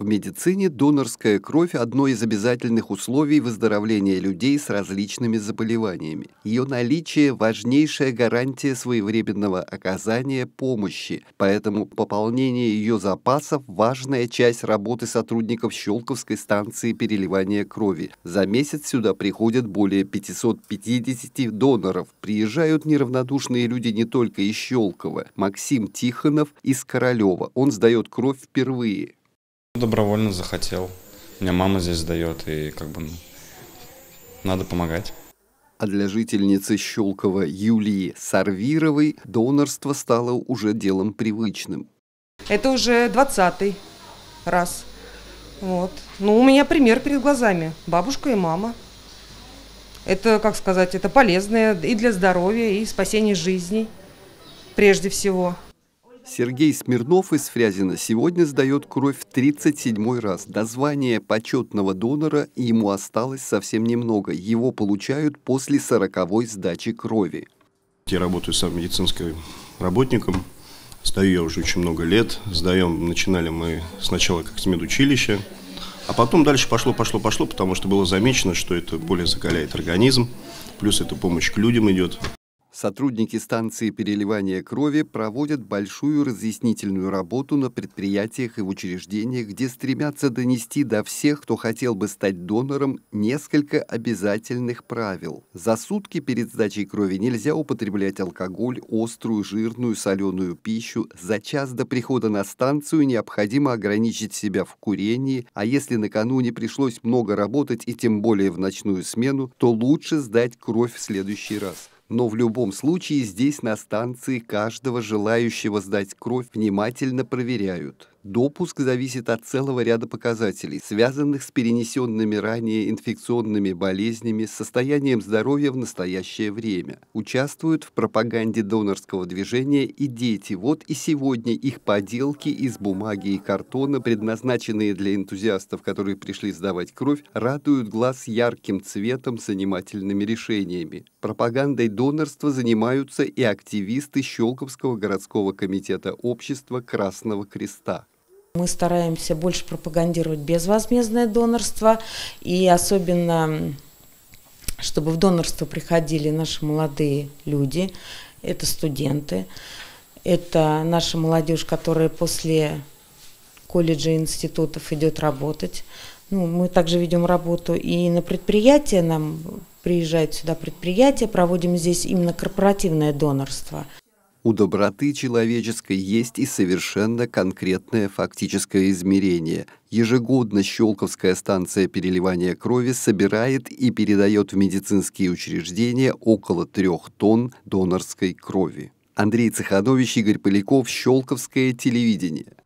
В медицине донорская кровь – одно из обязательных условий выздоровления людей с различными заболеваниями. Ее наличие – важнейшая гарантия своевременного оказания помощи, поэтому пополнение ее запасов – важная часть работы сотрудников Щелковской станции переливания крови. За месяц сюда приходят более 550 доноров. Приезжают неравнодушные люди не только из Щелкова. Максим Тихонов из Королева. Он сдает кровь впервые. Добровольно захотел. Меня мама здесь сдает, и как бы ну, надо помогать. А для жительницы Щелкова Юлии Сарвировой донорство стало уже делом привычным. Это уже двадцатый раз. Вот. Ну, у меня пример перед глазами. Бабушка и мама. Это, как сказать, это полезное и для здоровья, и спасение жизней прежде всего. Сергей Смирнов из Фрязина сегодня сдает кровь в 37 раз. До звания почетного донора ему осталось совсем немного. Его получают после 40 сдачи крови. Я работаю сам медицинским работником. Сдаю я уже очень много лет. Сдаем, начинали мы сначала как с медучилища, а потом дальше пошло, пошло, пошло, потому что было замечено, что это более закаляет организм, плюс это помощь к людям идет. Сотрудники станции переливания крови проводят большую разъяснительную работу на предприятиях и в учреждениях, где стремятся донести до всех, кто хотел бы стать донором, несколько обязательных правил. За сутки перед сдачей крови нельзя употреблять алкоголь, острую, жирную, соленую пищу. За час до прихода на станцию необходимо ограничить себя в курении, а если накануне пришлось много работать и тем более в ночную смену, то лучше сдать кровь в следующий раз но в любом случае здесь на станции каждого желающего сдать кровь внимательно проверяют. Допуск зависит от целого ряда показателей, связанных с перенесенными ранее инфекционными болезнями, состоянием здоровья в настоящее время. Участвуют в пропаганде донорского движения и дети. Вот и сегодня их поделки из бумаги и картона, предназначенные для энтузиастов, которые пришли сдавать кровь, радуют глаз ярким цветом с занимательными решениями. Пропагандой донорства занимаются и активисты Щелковского городского комитета общества Красного Креста. Мы стараемся больше пропагандировать безвозмездное донорство и особенно, чтобы в донорство приходили наши молодые люди, это студенты, это наша молодежь, которая после колледжей, институтов идет работать. Ну, мы также ведем работу и на предприятия, нам приезжают сюда предприятия, проводим здесь именно корпоративное донорство – у доброты человеческой есть и совершенно конкретное фактическое измерение. Ежегодно Щелковская станция переливания крови собирает и передает в медицинские учреждения около трех тонн донорской крови. Андрей Цеханович, Игорь Поляков, Щелковское телевидение.